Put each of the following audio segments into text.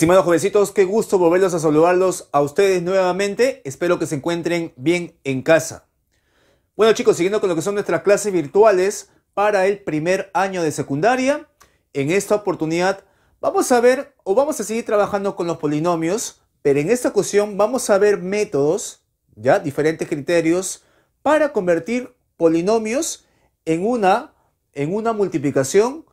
Estimados jovencitos, qué gusto volverlos a saludarlos a ustedes nuevamente. Espero que se encuentren bien en casa. Bueno chicos, siguiendo con lo que son nuestras clases virtuales para el primer año de secundaria, en esta oportunidad vamos a ver o vamos a seguir trabajando con los polinomios, pero en esta ocasión vamos a ver métodos, ya diferentes criterios, para convertir polinomios en una, en una multiplicación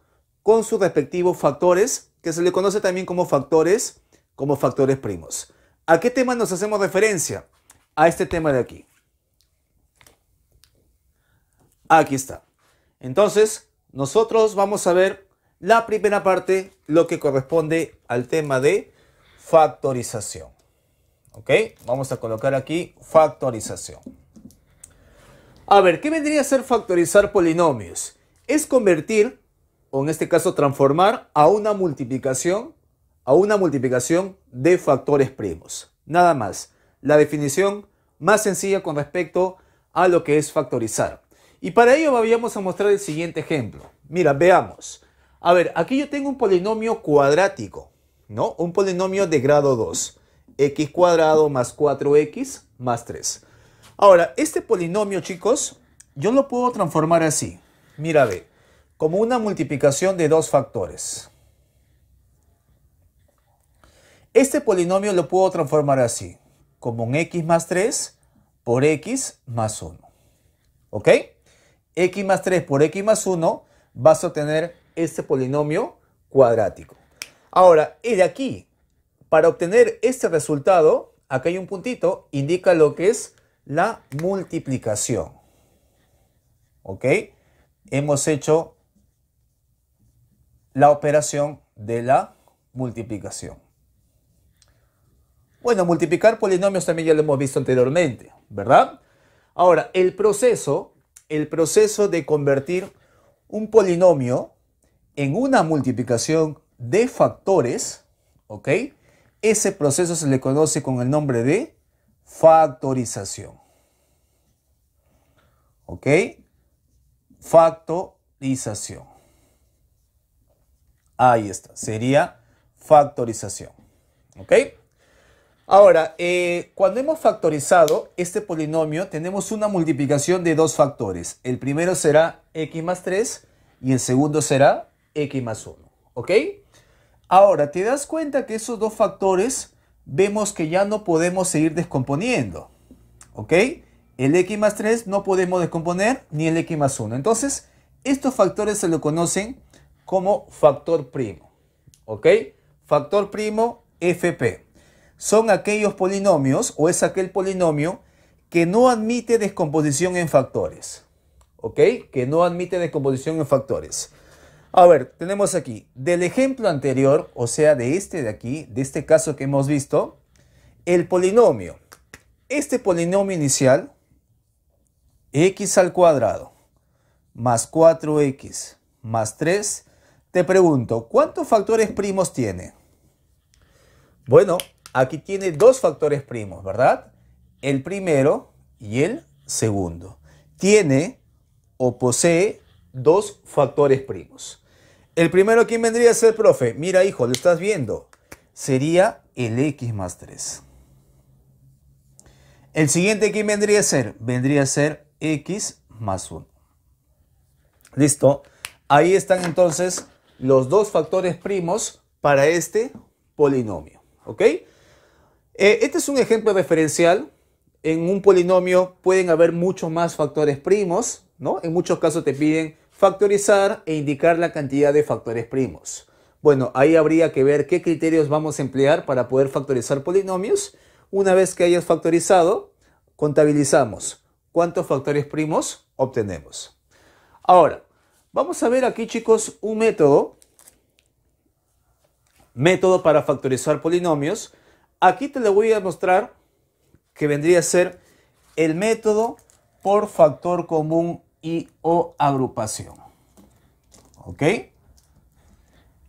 con sus respectivos factores que se le conoce también como factores, como factores primos. ¿A qué tema nos hacemos referencia? A este tema de aquí. Aquí está. Entonces, nosotros vamos a ver la primera parte, lo que corresponde al tema de factorización. ¿Ok? Vamos a colocar aquí factorización. A ver, ¿qué vendría a ser factorizar polinomios? Es convertir o en este caso transformar a una multiplicación, a una multiplicación de factores primos. Nada más. La definición más sencilla con respecto a lo que es factorizar. Y para ello vamos a mostrar el siguiente ejemplo. Mira, veamos. A ver, aquí yo tengo un polinomio cuadrático, ¿no? Un polinomio de grado 2. x cuadrado más 4x más 3. Ahora, este polinomio, chicos, yo lo puedo transformar así. Mira, ve como una multiplicación de dos factores. Este polinomio lo puedo transformar así, como un x más 3 por x más 1. ¿Ok? x más 3 por x más 1 vas a obtener este polinomio cuadrático. Ahora, y de aquí, para obtener este resultado, acá hay un puntito, indica lo que es la multiplicación. ¿Ok? Hemos hecho la operación de la multiplicación. Bueno, multiplicar polinomios también ya lo hemos visto anteriormente, ¿verdad? Ahora, el proceso, el proceso de convertir un polinomio en una multiplicación de factores, ¿ok? Ese proceso se le conoce con el nombre de factorización. ¿Ok? Factorización. Ahí está, sería factorización. ¿Ok? Ahora, eh, cuando hemos factorizado este polinomio, tenemos una multiplicación de dos factores. El primero será x más 3 y el segundo será x más 1. ¿Ok? Ahora, te das cuenta que esos dos factores vemos que ya no podemos seguir descomponiendo. ¿Ok? El x más 3 no podemos descomponer ni el x más 1. Entonces, estos factores se lo conocen como factor primo. ¿Ok? Factor primo FP. Son aquellos polinomios o es aquel polinomio que no admite descomposición en factores. ¿Ok? Que no admite descomposición en factores. A ver, tenemos aquí, del ejemplo anterior, o sea, de este de aquí, de este caso que hemos visto, el polinomio. Este polinomio inicial, x al cuadrado, más 4x, más 3, te pregunto, ¿cuántos factores primos tiene? Bueno, aquí tiene dos factores primos, ¿verdad? El primero y el segundo. Tiene o posee dos factores primos. El primero, ¿quién vendría a ser, profe? Mira, hijo, lo estás viendo. Sería el x más 3. El siguiente, ¿quién vendría a ser? Vendría a ser x más 1. Listo. Ahí están entonces los dos factores primos para este polinomio. ¿Ok? Eh, este es un ejemplo referencial. En un polinomio pueden haber muchos más factores primos, ¿no? En muchos casos te piden factorizar e indicar la cantidad de factores primos. Bueno, ahí habría que ver qué criterios vamos a emplear para poder factorizar polinomios. Una vez que hayas factorizado, contabilizamos cuántos factores primos obtenemos. Ahora, Vamos a ver aquí, chicos, un método. Método para factorizar polinomios. Aquí te lo voy a mostrar que vendría a ser el método por factor común y o agrupación. ¿Ok?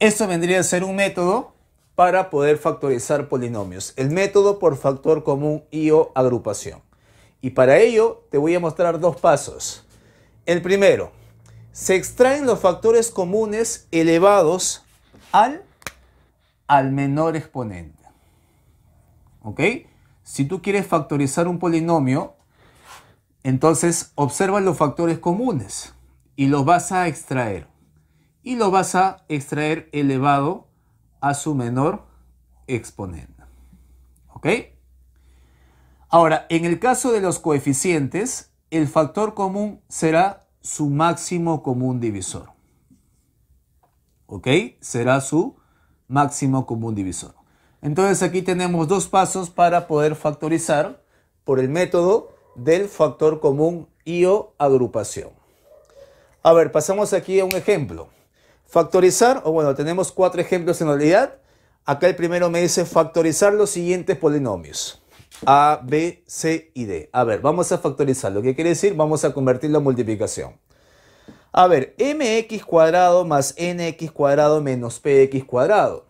Esto vendría a ser un método para poder factorizar polinomios. El método por factor común y o agrupación. Y para ello te voy a mostrar dos pasos. El primero, se extraen los factores comunes elevados al, al menor exponente. ¿Ok? Si tú quieres factorizar un polinomio, entonces observa los factores comunes y los vas a extraer. Y los vas a extraer elevado a su menor exponente. ¿Ok? Ahora, en el caso de los coeficientes, el factor común será su máximo común divisor. ¿Ok? Será su máximo común divisor. Entonces aquí tenemos dos pasos para poder factorizar por el método del factor común y o agrupación. A ver, pasamos aquí a un ejemplo. Factorizar, o bueno, tenemos cuatro ejemplos en realidad. Acá el primero me dice factorizar los siguientes polinomios. A, B, C y D. A ver, vamos a factorizar. Lo que quiere decir, vamos a convertir la multiplicación. A ver, mx cuadrado más nx cuadrado menos px cuadrado.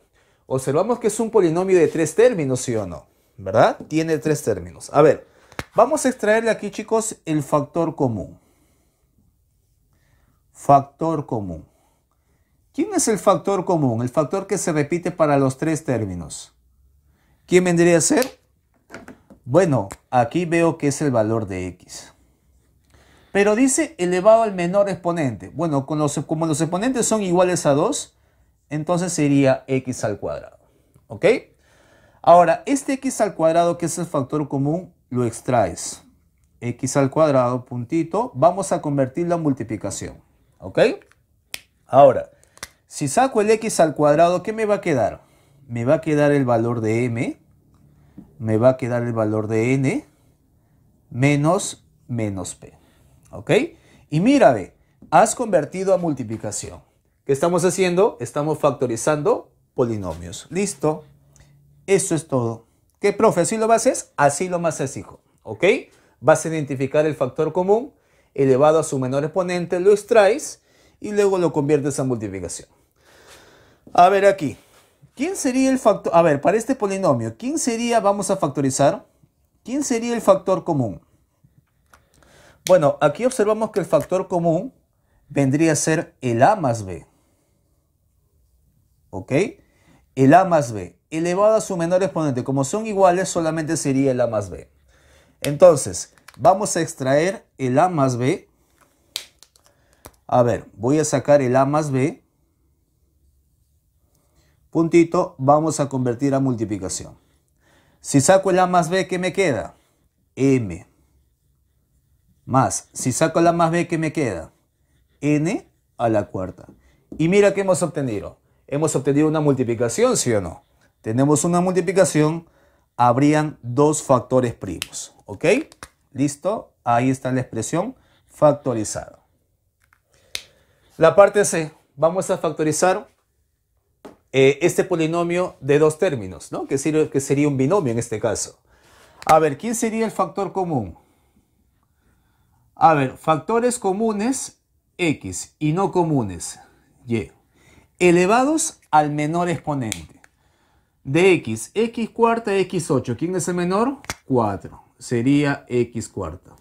Observamos que es un polinomio de tres términos, ¿sí o no? ¿Verdad? Tiene tres términos. A ver, vamos a extraerle aquí, chicos, el factor común. Factor común. ¿Quién es el factor común? El factor que se repite para los tres términos. ¿Quién vendría a ser? Bueno, aquí veo que es el valor de x. Pero dice elevado al menor exponente. Bueno, como los exponentes son iguales a 2, entonces sería x al cuadrado. ¿Ok? Ahora, este x al cuadrado que es el factor común, lo extraes. x al cuadrado, puntito. Vamos a convertirlo en multiplicación. ¿Ok? Ahora, si saco el x al cuadrado, ¿qué me va a quedar? Me va a quedar el valor de m me va a quedar el valor de n menos menos p. ¿Ok? Y mira, ve, has convertido a multiplicación. ¿Qué estamos haciendo? Estamos factorizando polinomios. Listo. Eso es todo. ¿Qué, profe? ¿Así lo haces? Así lo haces, hijo. ¿Ok? Vas a identificar el factor común elevado a su menor exponente, lo extraes y luego lo conviertes a multiplicación. A ver aquí. ¿Quién sería el factor? A ver, para este polinomio, ¿quién sería, vamos a factorizar, quién sería el factor común? Bueno, aquí observamos que el factor común vendría a ser el A más B. ¿Ok? El A más B elevado a su menor exponente. Como son iguales, solamente sería el A más B. Entonces, vamos a extraer el A más B. A ver, voy a sacar el A más B puntito, vamos a convertir a multiplicación. Si saco el A más B, ¿qué me queda? M. Más, si saco la más B, ¿qué me queda? N a la cuarta. Y mira qué hemos obtenido. Hemos obtenido una multiplicación, ¿sí o no? Tenemos una multiplicación, habrían dos factores primos. ¿Ok? ¿Listo? Ahí está la expresión factorizada. La parte C, vamos a factorizar eh, este polinomio de dos términos, ¿no? Que, sería un binomio en este caso. A ver, ¿quién sería el factor común? A ver, factores comunes x y no comunes y elevados al menor exponente de x, x cuarta, x ocho. ¿Quién es el menor? 4. Sería x cuarta.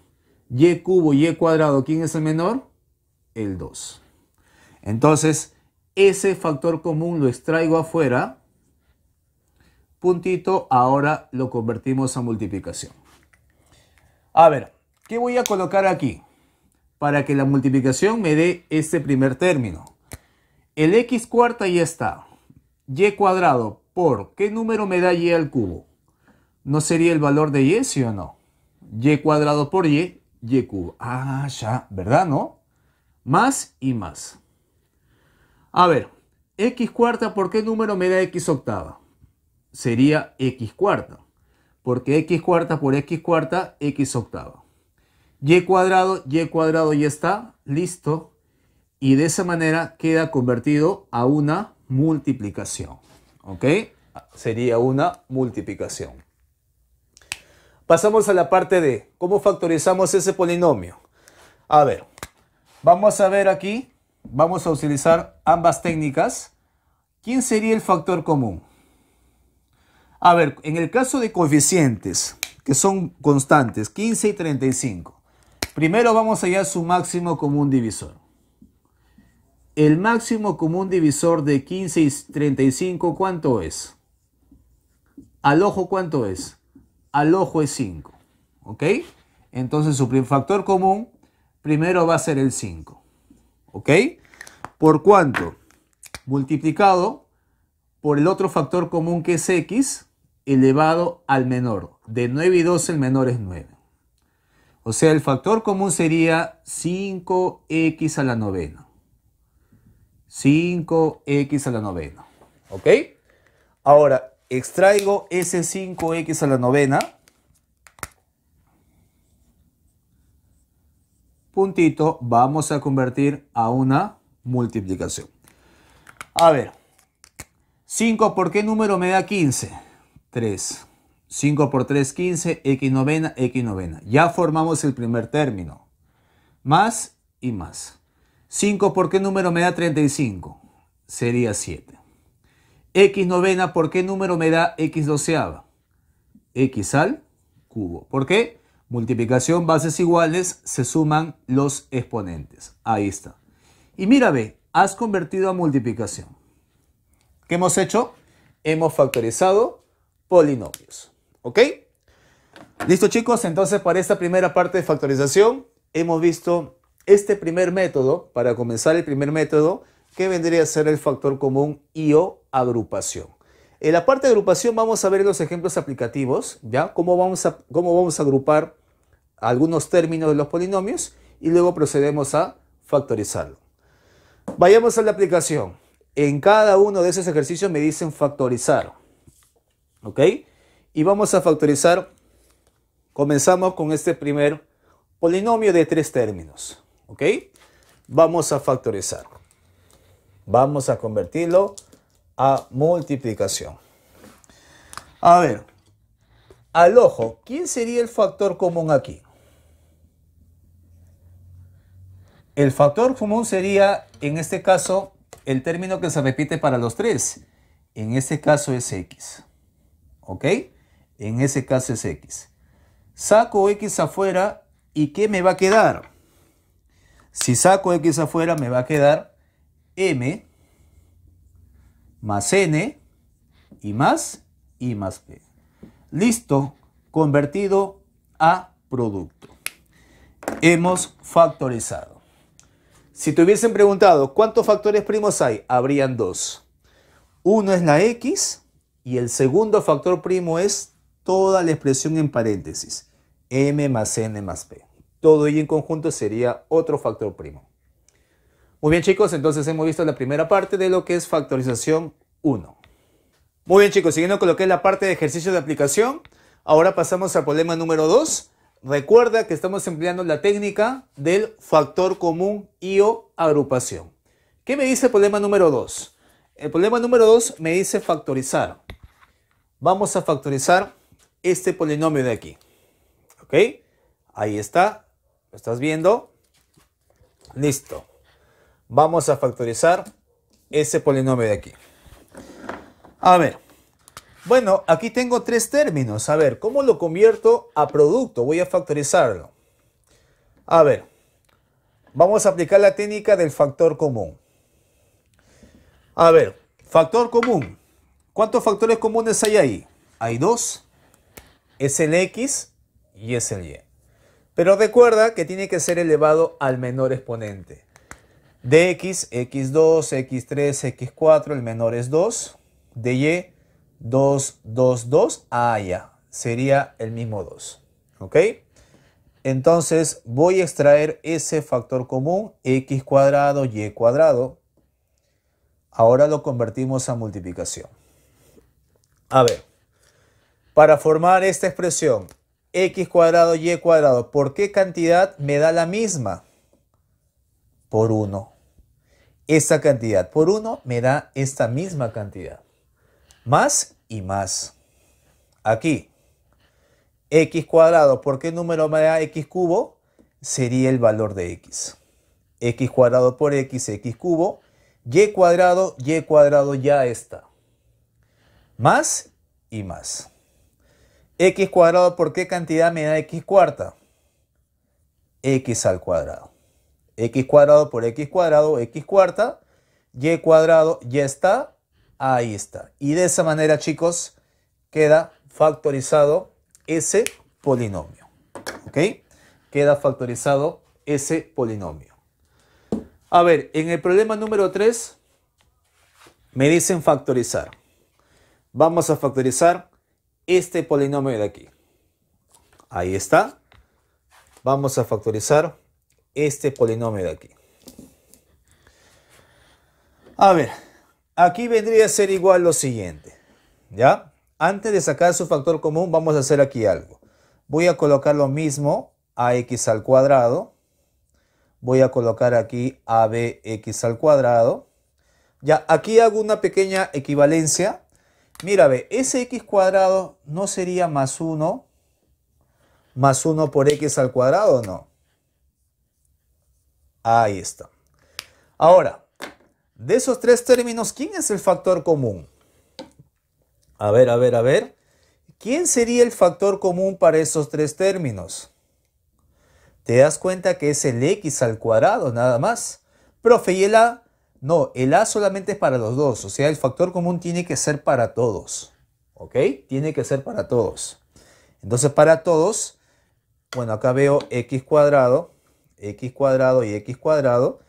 y cubo, y cuadrado. ¿Quién es el menor? El 2. Entonces, ese factor común lo extraigo afuera, puntito, ahora lo convertimos a multiplicación. A ver, ¿qué voy a colocar aquí? Para que la multiplicación me dé este primer término. El x cuarta ya está. y cuadrado por, ¿qué número me da y al cubo? ¿No sería el valor de y, sí o no? y cuadrado por y, y cubo. Ah, ya, ¿verdad, no? Más y más. A ver, x cuarta, ¿por qué número me da x octava? Sería x cuarta, porque x cuarta por x cuarta, x octava. y cuadrado, y cuadrado ya está, listo. Y de esa manera queda convertido a una multiplicación. ¿Ok? Sería una multiplicación. Pasamos a la parte de cómo factorizamos ese polinomio. A ver, vamos a ver aquí vamos a utilizar ambas técnicas, ¿quién sería el factor común? A ver, en el caso de coeficientes, que son constantes, 15 y 35, primero vamos a hallar su máximo común divisor. El máximo común divisor de 15 y 35, ¿cuánto es? Al ojo, ¿cuánto es? Al ojo es 5, ¿ok? Entonces su factor común primero va a ser el 5. ¿ok? ¿Por cuánto? Multiplicado por el otro factor común que es x elevado al menor. De 9 y 12 el menor es 9. O sea, el factor común sería 5x a la novena. 5x a la novena. ¿Ok? Ahora, extraigo ese 5x a la novena puntito vamos a convertir a una multiplicación. A ver, 5 por qué número me da 15? 3. 5 por 3, 15, x novena, x novena. Ya formamos el primer término. Más y más. 5 por qué número me da 35? Sería 7. X novena, ¿por qué número me da X doceava? X al cubo. ¿Por qué? Multiplicación bases iguales, se suman los exponentes. Ahí está. Y mira, ve, has convertido a multiplicación. ¿Qué hemos hecho? Hemos factorizado polinomios. ¿Ok? Listo chicos, entonces para esta primera parte de factorización hemos visto este primer método, para comenzar el primer método, que vendría a ser el factor común y o agrupación. En la parte de agrupación vamos a ver los ejemplos aplicativos, ¿ya? Cómo vamos a, cómo vamos a agrupar algunos términos de los polinomios y luego procedemos a factorizarlo. Vayamos a la aplicación. En cada uno de esos ejercicios me dicen factorizar. ¿Ok? Y vamos a factorizar. Comenzamos con este primer polinomio de tres términos. ¿Ok? Vamos a factorizar. Vamos a convertirlo a multiplicación. A ver, al ojo, ¿quién sería el factor común aquí? El factor común sería, en este caso, el término que se repite para los tres. En este caso es x. ¿Ok? En ese caso es x. Saco x afuera y ¿qué me va a quedar? Si saco x afuera me va a quedar m más n y más y más p. Listo, convertido a producto. Hemos factorizado. Si te hubiesen preguntado cuántos factores primos hay, habrían dos. Uno es la x y el segundo factor primo es toda la expresión en paréntesis, m más n más p. Todo ello en conjunto sería otro factor primo. Muy bien chicos, entonces hemos visto la primera parte de lo que es factorización 1. Muy bien chicos, siguiendo con lo que es la parte de ejercicio de aplicación, ahora pasamos al problema número 2. Recuerda que estamos empleando la técnica del factor común y o agrupación. ¿Qué me dice el problema número 2? El problema número 2 me dice factorizar. Vamos a factorizar este polinomio de aquí. ¿Ok? Ahí está. ¿Lo estás viendo? Listo vamos a factorizar ese polinomio de aquí. A ver, bueno, aquí tengo tres términos. A ver, ¿cómo lo convierto a producto? Voy a factorizarlo. A ver, vamos a aplicar la técnica del factor común. A ver, factor común. ¿Cuántos factores comunes hay ahí? Hay dos. Es el X y es el Y. Pero recuerda que tiene que ser elevado al menor exponente. De X2, X3, X4, el menor es 2. De y, 2, 2, 2. Ah, ya. Sería el mismo 2. ¿Ok? Entonces voy a extraer ese factor común, x cuadrado, y cuadrado. Ahora lo convertimos a multiplicación. A ver, para formar esta expresión, x cuadrado, y cuadrado, ¿por qué cantidad me da la misma? Por 1 esta cantidad por 1 me da esta misma cantidad. Más y más. Aquí, x cuadrado, ¿por qué número me da x cubo? Sería el valor de x. x cuadrado por x, x cubo. y cuadrado, y cuadrado ya está. Más y más. x cuadrado, ¿por qué cantidad me da x cuarta? x al cuadrado x cuadrado por x cuadrado, x cuarta, y cuadrado, ya está, ahí está. Y de esa manera, chicos, queda factorizado ese polinomio. ¿Ok? Queda factorizado ese polinomio. A ver, en el problema número 3 me dicen factorizar. Vamos a factorizar este polinomio de aquí. Ahí está. Vamos a factorizar este polinomio de aquí. A ver, aquí vendría a ser igual lo siguiente, ¿ya? Antes de sacar su factor común, vamos a hacer aquí algo. Voy a colocar lo mismo a x al cuadrado. Voy a colocar aquí a x al cuadrado. Ya, aquí hago una pequeña equivalencia. Mira, ve, ese x cuadrado no sería más 1 más 1 por x al cuadrado, ¿no? Ahí está. Ahora, de esos tres términos, ¿quién es el factor común? A ver, a ver, a ver. ¿Quién sería el factor común para esos tres términos? Te das cuenta que es el x al cuadrado, nada más. Profe, ¿y el a? No, el a solamente es para los dos. O sea, el factor común tiene que ser para todos. ¿Ok? Tiene que ser para todos. Entonces, para todos, bueno, acá veo x cuadrado x cuadrado y x cuadrado,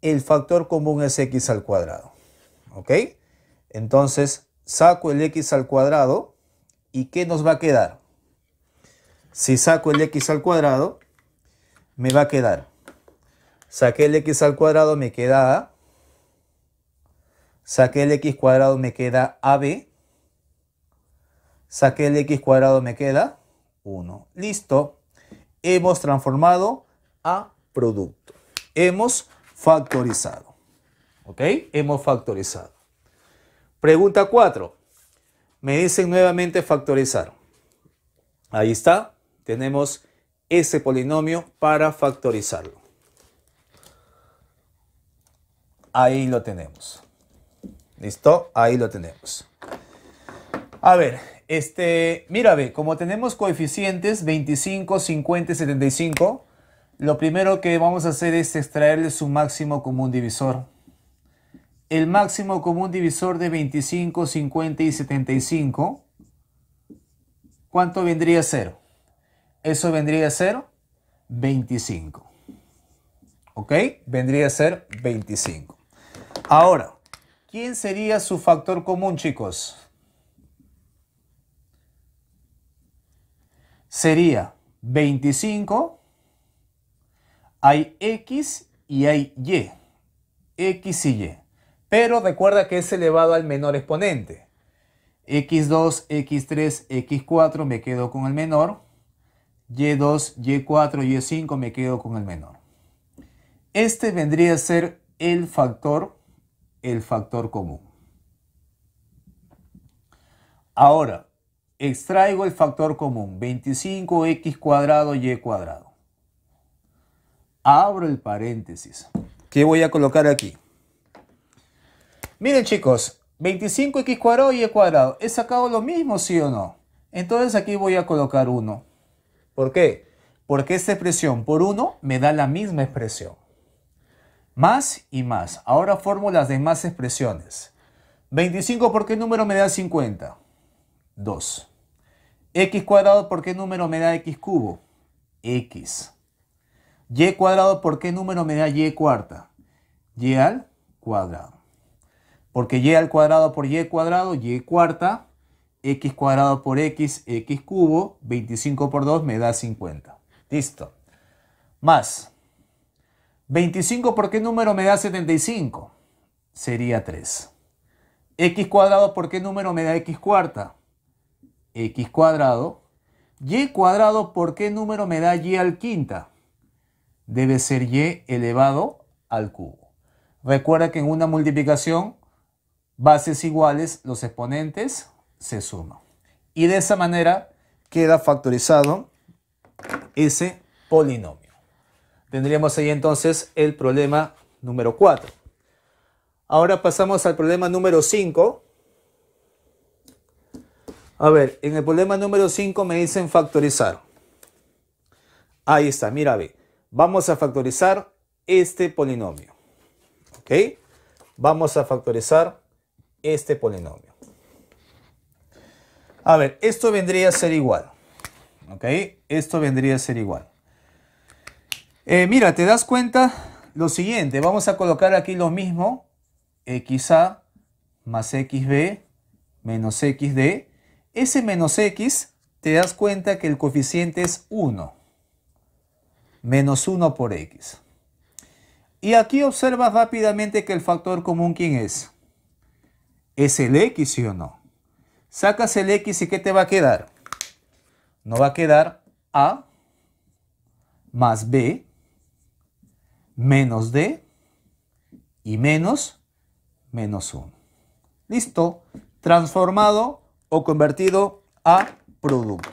el factor común es x al cuadrado. ¿Ok? Entonces, saco el x al cuadrado y ¿qué nos va a quedar? Si saco el x al cuadrado, me va a quedar. Saqué el x al cuadrado, me queda a. Saqué el x cuadrado, me queda ab. Saqué el x cuadrado, me queda 1. Listo. Hemos transformado a producto. Hemos factorizado. ¿Ok? Hemos factorizado. Pregunta 4. Me dicen nuevamente factorizar. Ahí está. Tenemos ese polinomio para factorizarlo. Ahí lo tenemos. ¿Listo? Ahí lo tenemos. A ver, este, mira, ve, como tenemos coeficientes 25, 50 y 75, lo primero que vamos a hacer es extraerle su máximo común divisor. El máximo común divisor de 25, 50 y 75, ¿cuánto vendría a ser? Eso vendría a ser 25. ¿Ok? Vendría a ser 25. Ahora, ¿quién sería su factor común, chicos? Sería 25 hay X y hay Y. X y Y. Pero recuerda que es elevado al menor exponente. X2, X3, X4 me quedo con el menor. Y2, Y4, Y5 me quedo con el menor. Este vendría a ser el factor, el factor común. Ahora, extraigo el factor común, 25x cuadrado y cuadrado. Abro el paréntesis. ¿Qué voy a colocar aquí? Miren chicos, 25x cuadrado y e cuadrado. ¿He sacado lo mismo, sí o no? Entonces aquí voy a colocar 1. ¿Por qué? Porque esta expresión por 1 me da la misma expresión. Más y más. Ahora formo las demás expresiones. 25 por qué número me da 50. 2. X cuadrado por qué número me da X cubo. X y cuadrado, ¿por qué número me da y cuarta? y al cuadrado. Porque y al cuadrado por y cuadrado, y cuarta, x cuadrado por x, x cubo, 25 por 2 me da 50. Listo. Más. 25 por qué número me da 75? Sería 3. x cuadrado por qué número me da x cuarta? x cuadrado. y cuadrado por qué número me da y al quinta? debe ser y elevado al cubo. Recuerda que en una multiplicación, bases iguales, los exponentes se suman. Y de esa manera queda factorizado ese polinomio. Tendríamos ahí entonces el problema número 4. Ahora pasamos al problema número 5. A ver, en el problema número 5 me dicen factorizar. Ahí está, mira, ve. Vamos a factorizar este polinomio. ¿Ok? Vamos a factorizar este polinomio. A ver, esto vendría a ser igual. ¿Ok? Esto vendría a ser igual. Eh, mira, te das cuenta lo siguiente. Vamos a colocar aquí lo mismo. XA más XB menos XD. Ese menos X, te das cuenta que el coeficiente es 1 menos 1 por x. Y aquí observas rápidamente que el factor común, ¿quién es? ¿Es el x, sí o no? Sacas el x y ¿qué te va a quedar? No va a quedar a más b menos d y menos menos 1. Listo, transformado o convertido a producto.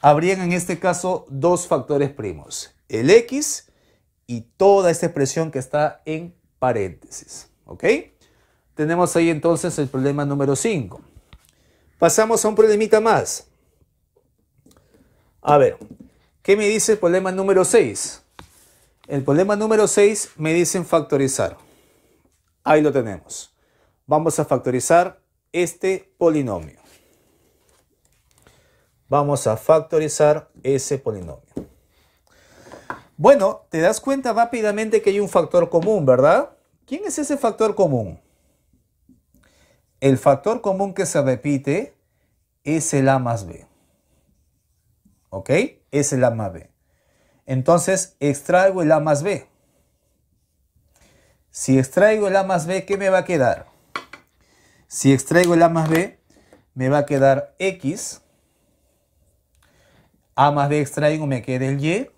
Habrían en este caso dos factores primos el X y toda esta expresión que está en paréntesis. ¿Ok? Tenemos ahí entonces el problema número 5. Pasamos a un problemita más. A ver, ¿qué me dice el problema número 6? El problema número 6 me dicen factorizar. Ahí lo tenemos. Vamos a factorizar este polinomio. Vamos a factorizar ese polinomio. Bueno, te das cuenta rápidamente que hay un factor común, ¿verdad? ¿Quién es ese factor común? El factor común que se repite es el A más B. ¿Ok? Es el A más B. Entonces, extraigo el A más B. Si extraigo el A más B, ¿qué me va a quedar? Si extraigo el A más B, me va a quedar X. A más B extraigo, me queda el Y.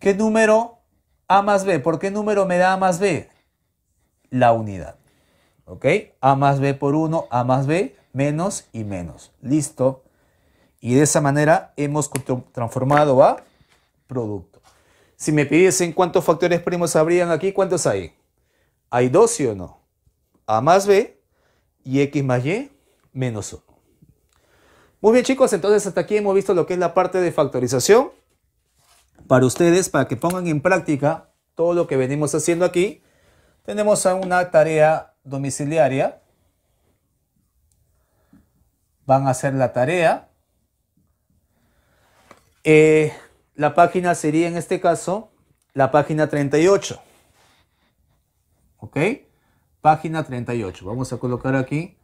¿Qué número A más B? ¿Por qué número me da A más B? La unidad. ¿Ok? A más B por 1, A más B, menos y menos. Listo. Y de esa manera hemos transformado a producto. Si me pidiesen cuántos factores primos habrían aquí, ¿cuántos hay? Hay dos, sí o no. A más B y X más Y menos 1. Muy bien chicos, entonces hasta aquí hemos visto lo que es la parte de factorización para ustedes, para que pongan en práctica todo lo que venimos haciendo aquí. Tenemos una tarea domiciliaria. Van a hacer la tarea. Eh, la página sería en este caso la página 38. ¿Ok? Página 38. Vamos a colocar aquí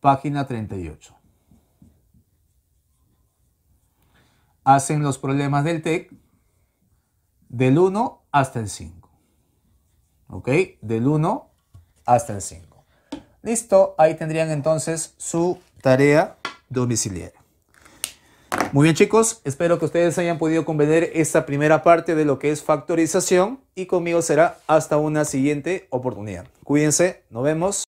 página 38. Hacen los problemas del TEC del 1 hasta el 5. ¿Ok? Del 1 hasta el 5. Listo, ahí tendrían entonces su tarea domiciliaria. Muy bien chicos, espero que ustedes hayan podido comprender esta primera parte de lo que es factorización y conmigo será hasta una siguiente oportunidad. Cuídense, nos vemos.